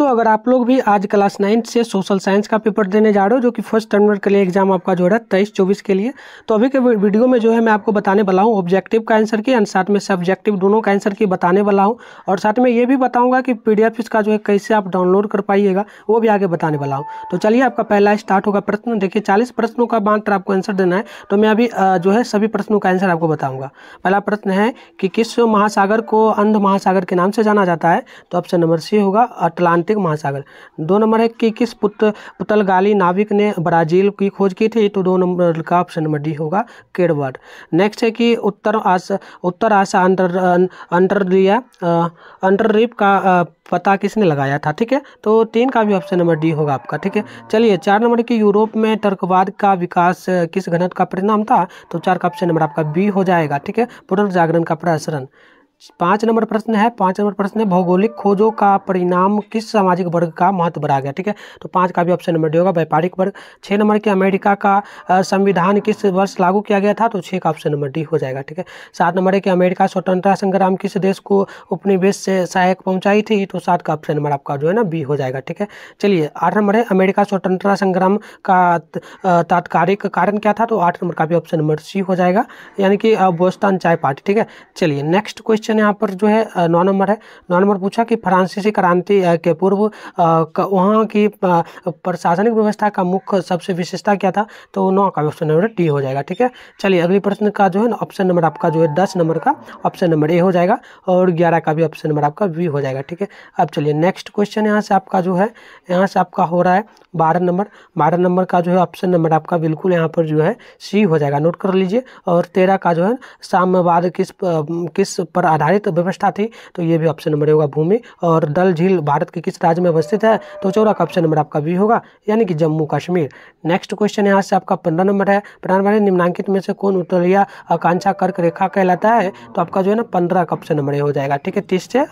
दोस्तों अगर आप लोग भी आज क्लास नाइन्थ से सोशल साइंस का पेपर देने जा रहे हो जो कि फर्स्ट स्टैंडर्ड के लिए एग्जाम आपका जो है तेईस चौबीस के लिए तो अभी के वीडियो में जो है मैं आपको बताने वाला हूँ ऑब्जेक्टिव का आंसर की एंड साथ में सब्जेक्टिव दोनों का आंसर की बताने वाला हूँ और साथ में ये भी बताऊँगा कि पी इसका जो है कैसे आप डाउनलोड कर पाइएगा वो भी आगे बताने वाला हूँ तो चलिए आपका पहला स्टार्ट होगा प्रश्न देखिए चालीस प्रश्नों का मात्र आपको आंसर देना है तो मैं अभी जो है सभी प्रश्नों का आंसर आपको बताऊँगा पहला प्रश्न है कि किस महासागर को अंध महासागर के नाम से जाना जाता है तो ऑप्शन नंबर सी होगा अटलांटिक अटलांटिक महासागर दो नंबर है कि किस पुत पुतलगाली नाविक ने ब्राजील की खोज की थी तो दो नंबर का ऑप्शन नंबर डी होगा केडवर्ड नेक्स्ट है कि उत्तर आस उत्तर आशा अंडर अंडर अंतर अंडर रिप का आ, पता किसने लगाया था ठीक है तो तीन का भी ऑप्शन नंबर डी होगा आपका ठीक है चलिए चार नंबर की यूरोप में तर्कवाद का विकास किस घनत का परिणाम था तो चार का ऑप्शन नंबर आपका बी हो जाएगा ठीक है पुनर्जागरण का प्रसरण पाँच नंबर प्रश्न है पांच नंबर प्रश्न है भौगोलिक खोजों का परिणाम किस सामाजिक वर्ग का महत्व बढ़ा गया ठीक है तो पांच का भी ऑप्शन नंबर डी होगा व्यापारिक वर्ग छः नंबर के अमेरिका का संविधान किस वर्ष लागू किया गया था तो छः का ऑप्शन नंबर डी हो जाएगा ठीक है सात नंबर के अमेरिका स्वतंत्रता संग्राम किस देश को उपनिवेश से सहायक पहुँचाई थी तो सात का ऑप्शन नंबर आपका जो है ना बी हो जाएगा ठीक है चलिए आठ नंबर है अमेरिका स्वतंत्रता संग्राम का तात्कालिक कारण क्या था तो आठ नंबर का भी ऑप्शन नंबर सी हो जाएगा यानी कि बोस्तान चाय पार्टी ठीक है चलिए नेक्स्ट क्वेश्चन क्वेश्चन यहाँ पर जो है नौ नंबर है नौ नंबर पूछा कि फ्रांसीसी क्रांति के पूर्व वहाँ की प्रशासनिक व्यवस्था का मुख्य सबसे विशेषता क्या था तो नौ का ऑप्शन नंबर डी हो जाएगा ठीक है चलिए अगले प्रश्न का जो है ऑप्शन नंबर आपका जो है दस नंबर का ऑप्शन नंबर ए हो जाएगा और ग्यारह का भी ऑप्शन नंबर आपका बी हो जाएगा ठीक है अब चलिए नेक्स्ट क्वेश्चन यहाँ से आपका जो है यहाँ से आपका हो रहा है बारह नंबर बारह नंबर का जो है ऑप्शन नंबर आपका बिल्कुल यहाँ पर जो है सी हो जाएगा नोट कर लीजिए और तेरह का जो है साम्यवाद किस किस पर आधारित व्यवस्था थी तो ये भी ऑप्शन नंबर होगा भूमि और दल झील भारत के किस राज्य में अवस्थित है तो चौदह का ऑप्शन नंबर आपका भी होगा यानी कि जम्मू कश्मीर नेक्स्ट क्वेश्चन यहाँ से आपका पंद्रह नंबर है पंद्रह निम्नांकित में से कौन उत्तरीय आकांक्षा कर्क रेखा कहलाता है तो आपका जो है ना पंद्रह का ऑप्शन नंबर हो जाएगा ठीक है तीस से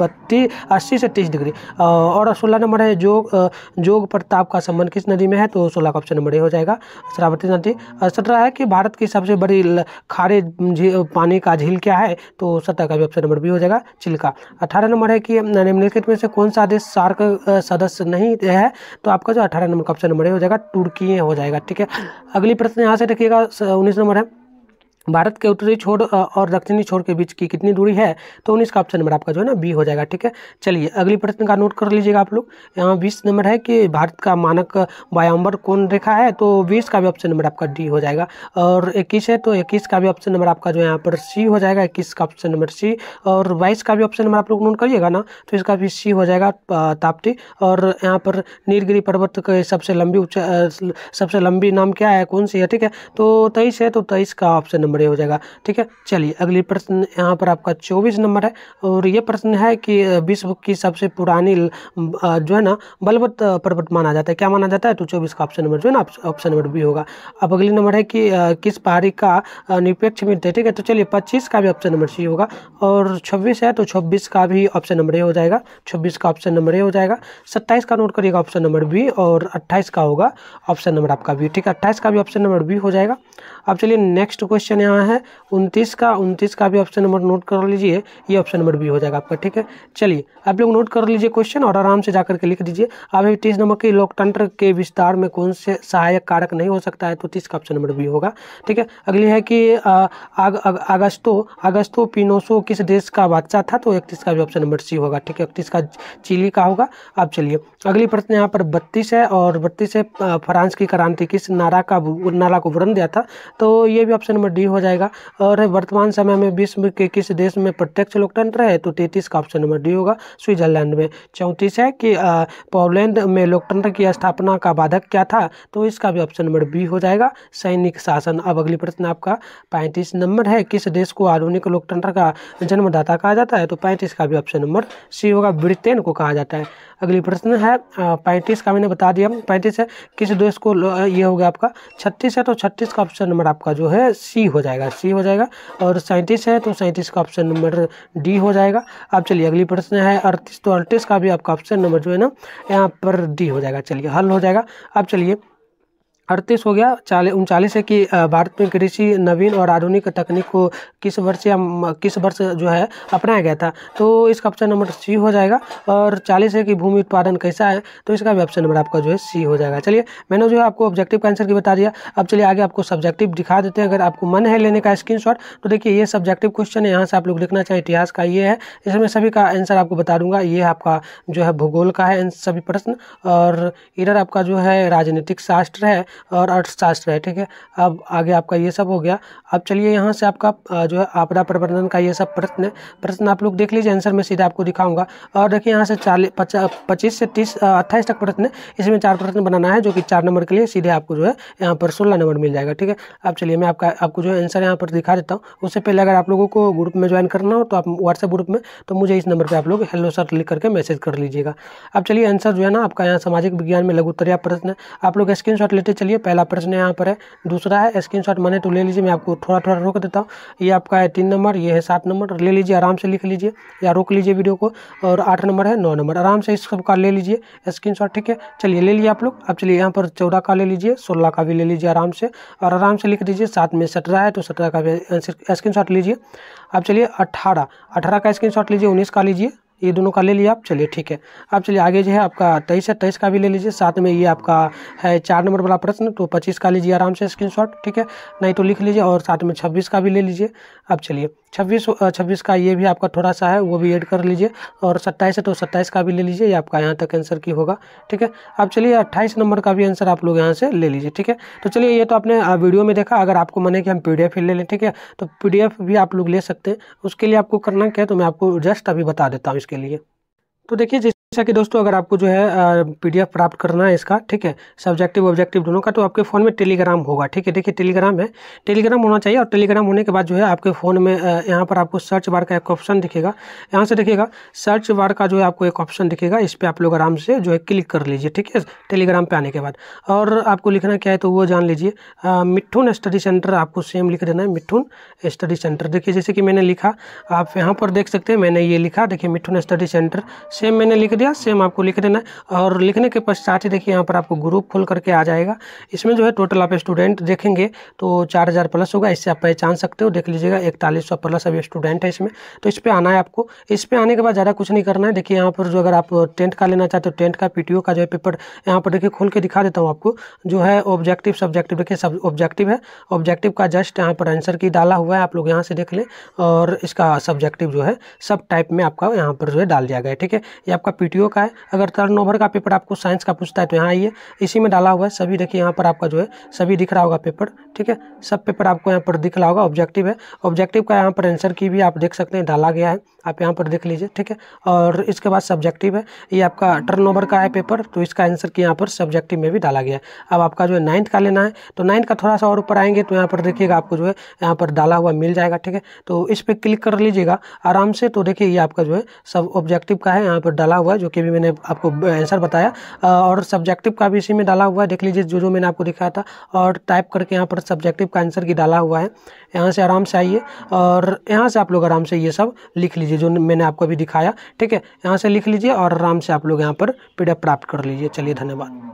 बत्तीस अस्सी से तीस डिग्री और सोलह नंबर है जोग जोग प्रताप का संबंध किस नदी में है तो सोलह का ऑप्शन नंबर हो जाएगा शरावती नदी सत्रह है कि भारत की सबसे बड़ी खारे पानी का झील क्या है तो सत्रह सकता का भी ऑप्शन नंबर बी हो जाएगा चिल्का अठारह नंबर है कि निम्नलिखित में से कौन सा देश सार्क सदस्य नहीं है तो आपका जो अठारह नंबर का ऑप्शन नंबर हो जाएगा तुर्की हो जाएगा ठीक है अगली प्रश्न यहाँ से रखिएगा उन्नीस नंबर है भारत के उत्तरी छोर और दक्षिणी छोर के बीच की कितनी दूरी है तो उन्नीस का ऑप्शन नंबर आपका जो है ना बी हो जाएगा ठीक है चलिए अगली प्रश्न का नोट कर लीजिएगा आप लोग यहाँ बीस नंबर है कि भारत का मानक वायम्बर कौन रेखा है तो बीस का भी ऑप्शन नंबर आपका डी हो जाएगा और इक्कीस है तो इक्कीस का भी ऑप्शन नंबर आपका जो है यहाँ पर सी हो जाएगा इक्कीस का ऑप्शन नंबर सी और बाईस का भी ऑप्शन नंबर आप लोग नोट करिएगा ना तो इसका भी सी हो जाएगा ताप्ती और यहाँ पर नीलगिरी पर्वत के सबसे लंबी सबसे लंबी नाम क्या है कौन सी है ठीक है तो तेईस है तो तेईस का ऑप्शन नंबर नंबर ये हो जाएगा ठीक है चलिए अगली प्रश्न यहाँ पर आपका चौबीस नंबर है और ये प्रश्न है कि विश्व की सबसे पुरानी जो है ना बलवत पर्वत माना जाता है क्या माना जाता है तो चौबीस का ऑप्शन नंबर जो है ना ऑप्शन नंबर बी होगा अब अगली नंबर है कि किस पहाड़ी का निपेक्ष मिलता है ठीक है तो चलिए पच्चीस का भी ऑप्शन नंबर सी होगा और छब्बीस है तो छब्बीस का भी ऑप्शन नंबर ए हो जाएगा छब्बीस का ऑप्शन नंबर ए हो जाएगा सत्ताईस का नोट करिएगा ऑप्शन नंबर बी और अट्ठाईस का होगा ऑप्शन नंबर आपका बी ठीक है अट्ठाईस का भी ऑप्शन नंबर बी हो जाएगा अब चलिए नेक्स्ट क्वेश्चन यहाँ है उनतीस का उनतीस का भी ऑप्शन नंबर नोट कर लीजिए ये ऑप्शन नंबर बी हो जाएगा आपका ठीक है चलिए आप लोग नोट कर लीजिए क्वेश्चन और आराम से जाकर के लिख दीजिए अभी तीस नंबर के लोकतंत्र के विस्तार में कौन से सहायक कारक नहीं हो सकता है तो तीस का ऑप्शन नंबर बी होगा ठीक है अगली है कि अगस्तो अगस्तो पिनोसो किस देश का बादशाह था तो इकतीस का भी ऑप्शन नंबर सी होगा ठीक है इकतीस का चिली का होगा अब चलिए अगली प्रश्न यहाँ पर बत्तीस है और बत्तीस है फ्रांस की क्रांति किस नारा का नारा को वर्ण दिया था तो ये भी ऑप्शन नंबर डी हो जाएगा और वर्तमान समय में विश्व के किस देश में प्रत्यक्ष लोकतंत्र है तो तैतीस का ऑप्शन नंबर डी होगा स्विट्जरलैंड में चौंतीस है कि पोलैंड में लोकतंत्र की स्थापना का बाधक क्या था तो इसका भी ऑप्शन नंबर बी हो जाएगा सैनिक शासन अब अगली प्रश्न आपका पैंतीस नंबर है किस देश को आधुनिक लोकतंत्र का जन्मदाता कहा जाता है तो पैंतीस का भी ऑप्शन नंबर सी होगा ब्रिटेन को कहा जाता है अगली प्रश्न है पैंतीस का मैंने बता दिया पैंतीस है किस देश को ये हो गया आपका छत्तीस है तो छत्तीस का ऑप्शन नंबर आपका जो है सी हो जाएगा सी हो जाएगा और सैंतीस है तो सैंतीस का ऑप्शन नंबर डी हो जाएगा अब चलिए अगली प्रश्न है अड़तीस तो अड़तीस का भी आपका ऑप्शन नंबर जो है ना यहाँ पर डी हो जाएगा चलिए हल हो जाएगा अब चलिए अड़तीस हो गया चालीस उनचालीस है कि भारत में कृषि नवीन और आधुनिक तकनीक को किस वर्ष या किस वर्ष जो है अपनाया गया था तो इसका ऑप्शन नंबर सी हो जाएगा और चालीस है कि भूमि उत्पादन कैसा है तो इसका भी ऑप्शन नंबर आपका जो है सी हो जाएगा चलिए मैंने जो है आपको ऑब्जेक्टिव का आंसर की बता दिया अब चलिए आगे आपको सब्जेक्टिव दिखा देते हैं अगर आपको मन है लेने का स्क्रीन तो देखिए ये सब्जेक्टिव क्वेश्चन है यहाँ से आप लोग लिखना चाहें इतिहास का ये है इसमें सभी का आंसर आपको बता दूंगा ये आपका जो है भूगोल का है सभी प्रश्न और इधर आपका जो है राजनीतिक शास्त्र है और अर्थशास्त्र है ठीक है अब आगे आपका ये सब हो गया अब चलिए यहाँ से आपका जो है आपदा प्रबंधन का ये सब प्रश्न प्रश्न आप लोग देख लीजिए आंसर मैं सीधा आपको दिखाऊंगा और देखिए यहाँ से चालीस पच्चीस से तीस अट्ठाईस तक प्रश्न इसमें चार प्रश्न बनाना है जो कि चार नंबर के लिए सीधे आपको जो है यहाँ पर सोलह नंबर मिल जाएगा ठीक है अब चलिए मैं आपका आपको जो है आंसर यहाँ पर दिखा देता हूँ उससे पहले अगर आप लोगों को ग्रुप में ज्वाइन करना हो तो आप व्हाट्सएप ग्रुप में तो मुझे इस नंबर पर आप लोग हेलो सर लिख करके मैसेज कर लीजिएगा अब चलिए आंसर जो है ना आपका यहाँ सामाजिक विज्ञान में लघुतरिया प्रश्न आप लोग स्क्रीन शॉट लेते चलिए पहला प्रश्न यहाँ पर है दूसरा है स्क्रीन शॉट मने तो ले लीजिए मैं आपको थोड़ा थोड़ा रोक देता हूँ ये आपका है तीन नंबर ये है सात नंबर ले लीजिए आराम से लिख लीजिए या रोक लीजिए वीडियो को और आठ नंबर है नौ नंबर आराम से इस सबका ले लीजिए स्क्रीन ठीक है चलिए ले लीजिए आप लोग अब चलिए यहाँ पर चौदह का ले लीजिए सोलह का भी ले लीजिए आराम से और आराम से लिख दीजिए सात में सत्रह है तो सत्रह का भी स्क्रीन लीजिए अब चलिए अट्ठारह अठारह का स्क्रीन लीजिए उन्नीस का लीजिए ये दोनों का ले लिया आप चलिए ठीक है अब चलिए आगे जो है आपका तेईस है तेईस का भी ले लीजिए साथ में ये आपका है चार नंबर वाला प्रश्न तो पच्चीस का लीजिए आराम से स्क्रीनशॉट ठीक है नहीं तो लिख लीजिए और साथ में छब्बीस का भी ले लीजिए अब चलिए छब्बीस छब्बीस का ये भी आपका थोड़ा सा है वो भी ऐड कर लीजिए और सत्ताईस है तो सत्ताईस का भी ले लीजिए ये आपका यहाँ तक आंसर की होगा ठीक है अब चलिए अट्ठाईस नंबर का भी आंसर आप लोग यहाँ से ले लीजिए ठीक है तो चलिए ये तो आपने वीडियो में देखा अगर आपको मन कि हम पी ही ले लें ठीक है तो पी भी आप लोग ले सकते हैं उसके लिए आपको करना क्या है तो मैं आपको जस्ट अभी बता देता हूँ इसके लिए तो देखिए जिस जैसा अच्छा कि दोस्तों अगर आपको जो है पीडीएफ प्राप्त करना है इसका ठीक है सब्जेक्टिव ऑब्जेक्टिव दोनों का तो आपके फ़ोन में टेलीग्राम होगा ठीक है देखिए टेलीग्राम है टेलीग्राम होना चाहिए और टेलीग्राम होने के बाद जो है आपके फ़ोन में यहाँ पर आपको सर्च बार का एक ऑप्शन दिखेगा यहाँ से देखिएगा सर्च बार का जो है आपको एक ऑप्शन दिखेगा इस पर आप लोग आराम से जो है क्लिक कर लीजिए ठीक है टेलीग्राम पर आने के बाद और आपको लिखना क्या है तो वो जान लीजिए मिठुन स्टडी सेंटर आपको सेम लिख देना है मिठुन स्टडी सेंटर देखिए जैसे कि मैंने लिखा आप यहाँ पर देख सकते हैं मैंने ये लिखा देखिए मिठुन स्टडी सेंटर सेम मैंने लिख दिया गया सेम आपको लिख देना है और लिखने के पश्चात ही देखिए यहाँ पर आपको ग्रुप खोल करके आ जाएगा इसमें जो है टोटल आप स्टूडेंट देखेंगे तो चार हज़ार प्लस होगा इससे आप पहचान सकते हो देख लीजिएगा इकतालीस सौ प्लस अभी स्टूडेंट है इसमें तो इस पर आना है आपको इस पर आने के बाद ज़्यादा कुछ नहीं करना है देखिए यहाँ पर जो अगर आप टेंथ का लेना चाहते हो टेंथ का पी का जो है पेपर यहाँ पर देखिए खोल के दिखा देता हूँ आपको जो है ऑब्जेक्टिव सब्जेक्टिव देखिए सब ऑब्जेक्टिव है ऑब्जेक्टिव का जस्ट यहाँ पर आंसर की डाला हुआ है आप लोग यहाँ से देख लें और इसका सब्जेक्टिव जो है सब टाइप में आपका यहाँ पर जो है डाल दिया गया है ठीक है ये आपका पीटीओ का है अगर टर्न ओवर का पेपर आपको साइंस का पूछता है तो यहाँ आइए इसी में डाला हुआ है सभी देखिए यहाँ पर आपका जो है सभी दिख रहा होगा पेपर ठीक है सब पेपर आपको यहाँ पर दिख रहा होगा ऑब्जेक्टिव है ऑब्जेक्टिव का यहाँ पर आंसर की भी आप देख सकते हैं डाला गया है आप यहाँ पर देख लीजिए ठीक है और इसके बाद सब्जेक्टिव है ये आपका टर्न ओवर का है पेपर तो इसका आंसर की यहाँ पर सब्जेक्टिव में भी डाला गया है अब आपका जो है नाइन्थ का लेना है तो नाइन्थ का थोड़ा सा और ऊपर आएंगे तो यहाँ पर देखिएगा आपको जो है यहाँ पर डाला हुआ मिल जाएगा ठीक है तो इस पर क्लिक कर लीजिएगा आराम से तो देखिए ये आपका जो है सब ऑब्जेक्टिव का है यहाँ पर डाला हुआ हुआ जो कि भी मैंने आपको आंसर बताया और सब्जेक्टिव का भी इसी में डाला हुआ है देख लीजिए जो जो मैंने आपको दिखाया था और टाइप करके यहाँ पर सब्जेक्टिव का आंसर की डाला हुआ है यहाँ से आराम से आइए और यहाँ से आप लोग आराम से ये सब लिख लीजिए जो मैंने आपको अभी दिखाया ठीक है यहाँ से लिख लीजिए और आराम से आप लोग यहाँ पर पी प्राप्त कर लीजिए चलिए धन्यवाद